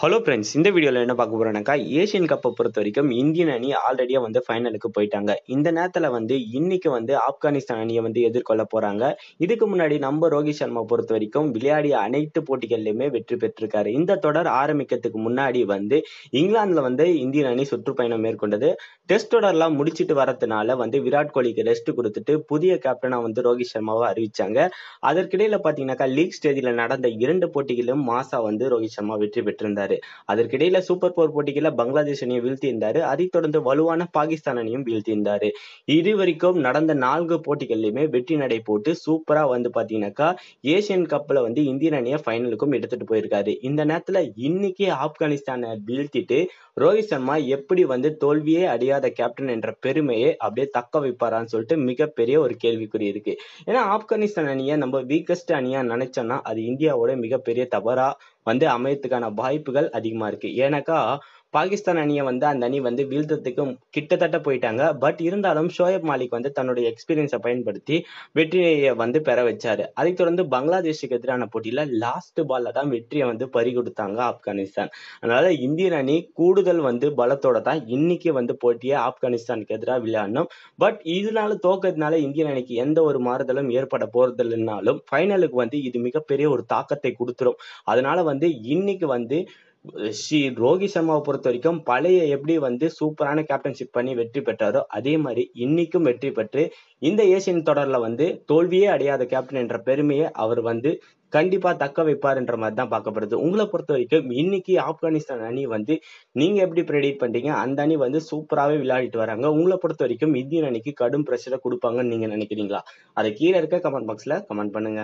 hello friends இந்த வீடியோவில் என்ன பார்க்க போறேன்னாக்கா ஏஷியன் கப்பை பொறுத்த வரைக்கும் இந்தியன் அணி ஆல்ரெடியாக வந்து ஃபைனலுக்கு போயிட்டாங்க இந்த நேரத்தில் வந்து இன்னைக்கு வந்து ஆப்கானிஸ்தான் அணியை வந்து எதிர்கொள்ள போகிறாங்க இதுக்கு முன்னாடி நம்ம ரோஹித் சர்மா பொறுத்த வரைக்கும் விளையாடிய அனைத்து போட்டிகள்லையுமே வெற்றி பெற்றிருக்காரு இந்த தொடர் ஆரம்பிக்கிறதுக்கு முன்னாடி வந்து இங்கிலாந்தில் வந்து இந்தியன் அணி சுற்றுப்பயணம் மேற்கொண்டது டெஸ்ட் தொடர்லாம் முடிச்சுட்டு வரதுனால வந்து விராட் கோலிக்கு ரெஸ்ட் கொடுத்துட்டு புதிய கேப்டனாக வந்து ரோஹித் சர்மாவை அறிவிச்சாங்க அதற்கிடையில் பார்த்தீங்கன்னாக்கா லீக் ஸ்டேஜில் நடந்த இரண்டு போட்டிகளிலும் மாசா வந்து ரோஹித் சர்மா வெற்றி பெற்றிருந்தார் இருந்தாரு அதற்கிடையில சூப்பர் போர் போட்டிகளில் பங்களாதேஷ் அணியை வீழ்த்தியிருந்தாரு அதைத் தொடர்ந்து வலுவான பாகிஸ்தான் அணியும் வீழ்த்தியிருந்தாரு இருந்தாரு இதுவரைக்கும் நடந்த நான்கு போட்டிகள்லயுமே வெற்றி நடை போட்டு சூப்பரா வந்து பாத்தீங்கன்னாக்கா ஏசியன் கப்ல வந்து இந்தியன் அணியை ஃபைனலுக்கும் எடுத்துட்டு போயிருக்காரு இந்த நேரத்துல இன்னைக்கு ஆப்கானிஸ்தானை வீழ்த்திட்டு ரோஹித் சர்மா எப்படி வந்து தோல்வியே அடையாத கேப்டன் என்ற பெருமையை அப்படியே தக்க வைப்பாரான்னு சொல்லிட்டு மிகப்பெரிய ஒரு கேள்விக்குறி இருக்கு ஏன்னா ஆப்கானிஸ்தான் அணியை நம்ம வீக்கஸ்ட் அணியா நினைச்சோம்னா அது இந்தியாவோட மிகப்பெரிய தவறா வந்து அமையறதுக்கான வாய்ப்புகள் அதிகமாக இருக்குது ஏன்னாக்கா பாகிஸ்தான் அணியை வந்து அந்த அணி வந்து வீழ்த்ததுக்கு கிட்டத்தட்ட போயிட்டாங்க பட் இருந்தாலும் ஷோயப் மாலிக் வந்து தன்னுடைய எக்ஸ்பீரியன்ஸை பயன்படுத்தி வெற்றியை வந்து பெற வச்சாரு அதை தொடர்ந்து பங்களாதேஷுக்கு எதிரான போட்டியில லாஸ்ட் பால்ல தான் வெற்றியை வந்து பறி கொடுத்தாங்க ஆப்கானிஸ்தான் அதனால இந்தியன் அணி கூடுதல் வந்து பலத்தோட தான் இன்னைக்கு வந்து போட்டியை ஆப்கானிஸ்தானுக்கு எதிராக விளையாடணும் பட் இதனால தோக்கிறதுனால இந்தியன் அணிக்கு எந்த ஒரு மாறுதலும் ஏற்பட போறது இல்லைன்னாலும் ஃபைனலுக்கு வந்து இது மிகப்பெரிய ஒரு தாக்கத்தை கொடுத்துரும் அதனால வந்து இன்னைக்கு வந்து ஸ்ரீ ரோஹித் சர்மாவை பொறுத்த வரைக்கும் பழைய எப்படி வந்து சூப்பரான கேப்டன்ஷிப் பண்ணி வெற்றி பெற்றாரோ அதே மாதிரி இன்னைக்கும் வெற்றி பெற்று இந்த ஏசியன் தொடர்ல வந்து தோல்வியே அடையாத கேப்டன் என்ற பெருமையை அவர் வந்து கண்டிப்பா தக்க வைப்பார் என்ற மாதிரி தான் பார்க்கப்படுது உங்களை பொறுத்த வரைக்கும் இன்னைக்கு ஆப்கானிஸ்தான் அணி வந்து நீங்க எப்படி ப்ரெடிக்ட் பண்றீங்க அந்த அணி வந்து சூப்பராகவே விளையாடிட்டு வராங்க உங்களை பொறுத்த வரைக்கும் இந்தியன் அணிக்கு கடும் பிரஷரை கொடுப்பாங்கன்னு நீங்க நினைக்கிறீங்களா அதை கீழே இருக்க கமெண்ட் பாக்ஸ்ல கமெண்ட் பண்ணுங்க